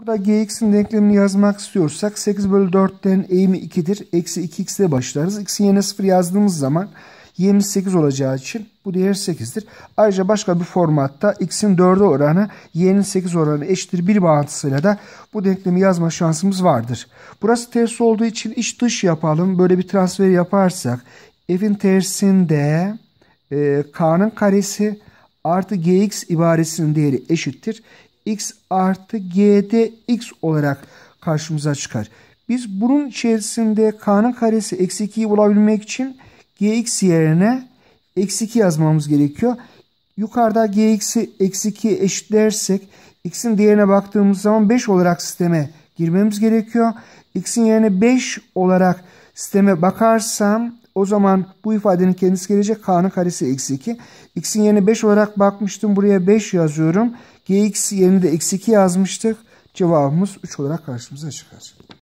Burada gx'in denklemini yazmak istiyorsak 8 bölü 4'ten eğimi 2'dir. Eksi 2x ile başlarız. x'in yerine 0 yazdığımız zaman y'imiz 8 olacağı için bu değer 8'dir. Ayrıca başka bir formatta x'in 4'e oranı y'nin 8 oranı eşittir bir bağıntısıyla da bu denklemi yazma şansımız vardır. Burası ters olduğu için iç dış yapalım. Böyle bir transfer yaparsak f'in tersinde e, k'nın karesi artı gx ibaresinin değeri eşittir x artı g'de x olarak karşımıza çıkar. Biz bunun içerisinde k'nın karesi eksi 2'yi bulabilmek için gx yerine eksi 2 yazmamız gerekiyor. Yukarıda gx'i eksi 2 eşitlersek x'in değerine baktığımız zaman 5 olarak sisteme girmemiz gerekiyor. x'in yerine 5 olarak sisteme bakarsam o zaman bu ifadenin kendisi gelecek. K'nın karesi eksi 2. X'in yerine 5 olarak bakmıştım. Buraya 5 yazıyorum. Gx yerine de eksi 2 yazmıştık. Cevabımız 3 olarak karşımıza çıkar.